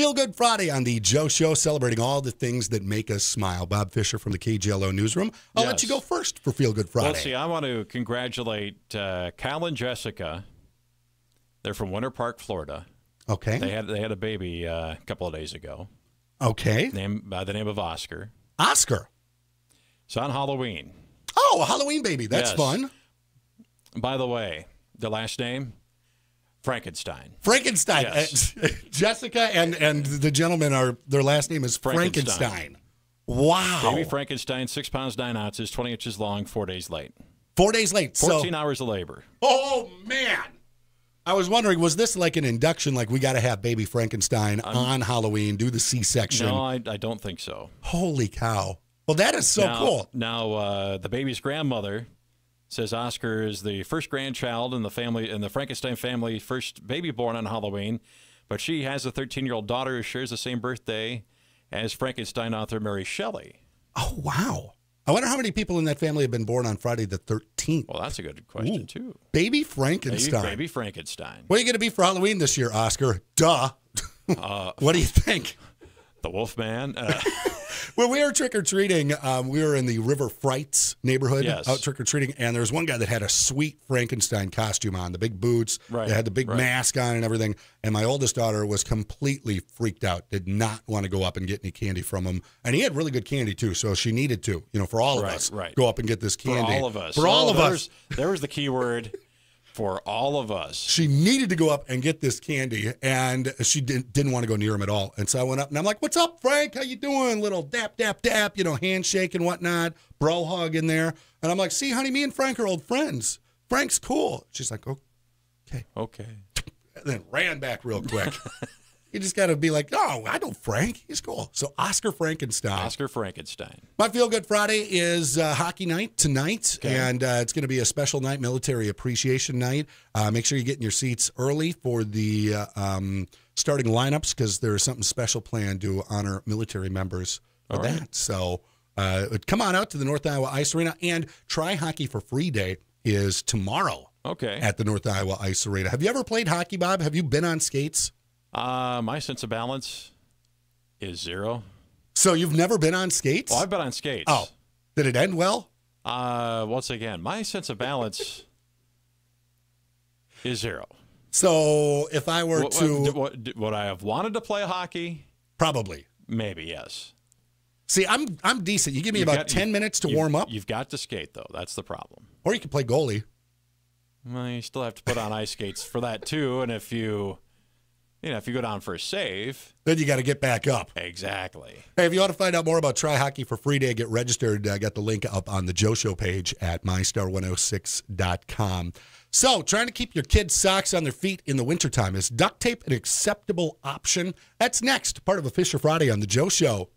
Feel Good Friday on the Joe Show, celebrating all the things that make us smile. Bob Fisher from the KGLO Newsroom. I'll yes. let you go first for Feel Good Friday. Let's see. I want to congratulate uh, Cal and Jessica. They're from Winter Park, Florida. Okay. They had they had a baby uh, a couple of days ago. Okay. Name by the name of Oscar. Oscar. It's on Halloween. Oh, a Halloween baby. That's yes. fun. By the way, the last name Frankenstein. Frankenstein. Yes. Uh, Jessica and and the gentleman are their last name is Frankenstein. Frankenstein. Wow. Baby Frankenstein, six pounds nine ounces, twenty inches long, four days late. Four days late. Fourteen so, hours of labor. Oh man. I was wondering, was this like an induction? Like we got to have baby Frankenstein I'm, on Halloween, do the C-section? No, I, I, don't think so. Holy cow! Well, that is so now, cool. Now uh, the baby's grandmother says Oscar is the first grandchild in the family in the Frankenstein family, first baby born on Halloween, but she has a 13-year-old daughter who shares the same birthday as Frankenstein author Mary Shelley. Oh wow! I wonder how many people in that family have been born on Friday the 13th. Well, that's a good question Ooh. too. Baby Frankenstein. Baby, baby Frankenstein. What are you going to be for Halloween this year, Oscar? Duh. Uh, what do you think? The Wolfman. Uh. when we were trick or treating, um, we were in the River Frights neighborhood yes. out trick or treating, and there was one guy that had a sweet Frankenstein costume on, the big boots, right. they had the big right. mask on and everything. And my oldest daughter was completely freaked out, did not want to go up and get any candy from him. And he had really good candy too, so she needed to, you know, for all right, of us, right. go up and get this candy. For all of us. For all, all of us. There was the key word for all of us. She needed to go up and get this candy, and she didn't didn't want to go near him at all. And so I went up, and I'm like, "What's up, Frank? How you doing?" Little dap, dap, dap, you know, handshake and whatnot, bro hug in there. And I'm like, "See, honey, me and Frank are old friends. Frank's cool." She's like, "Okay, okay," and then ran back real quick. You just got to be like, oh, I know Frank. He's cool. So Oscar Frankenstein. Oscar Frankenstein. My Feel Good Friday is uh, hockey night tonight, okay. and uh, it's going to be a special night, Military Appreciation Night. Uh, make sure you get in your seats early for the uh, um, starting lineups because there is something special planned to honor military members for All that. Right. So uh, come on out to the North Iowa Ice Arena and try hockey for free day is tomorrow. Okay. At the North Iowa Ice Arena. Have you ever played hockey, Bob? Have you been on skates? Uh, my sense of balance is zero. So you've never been on skates? Well, oh, I've been on skates. Oh, did it end well? Uh, once again, my sense of balance is zero. So if I were what, to, what, would I have wanted to play hockey? Probably. Maybe yes. See, I'm I'm decent. You give me you about got, ten minutes to warm up. You've got to skate though. That's the problem. Or you can play goalie. Well, you still have to put on ice skates for that too. And if you you know, if you go down for a save, then you got to get back up. Exactly. Hey, if you want to find out more about Try Hockey for Free Day, get registered. I got the link up on the Joe Show page at mystar106.com. So, trying to keep your kids' socks on their feet in the wintertime is duct tape an acceptable option? That's next, part of a Fisher Friday on the Joe Show.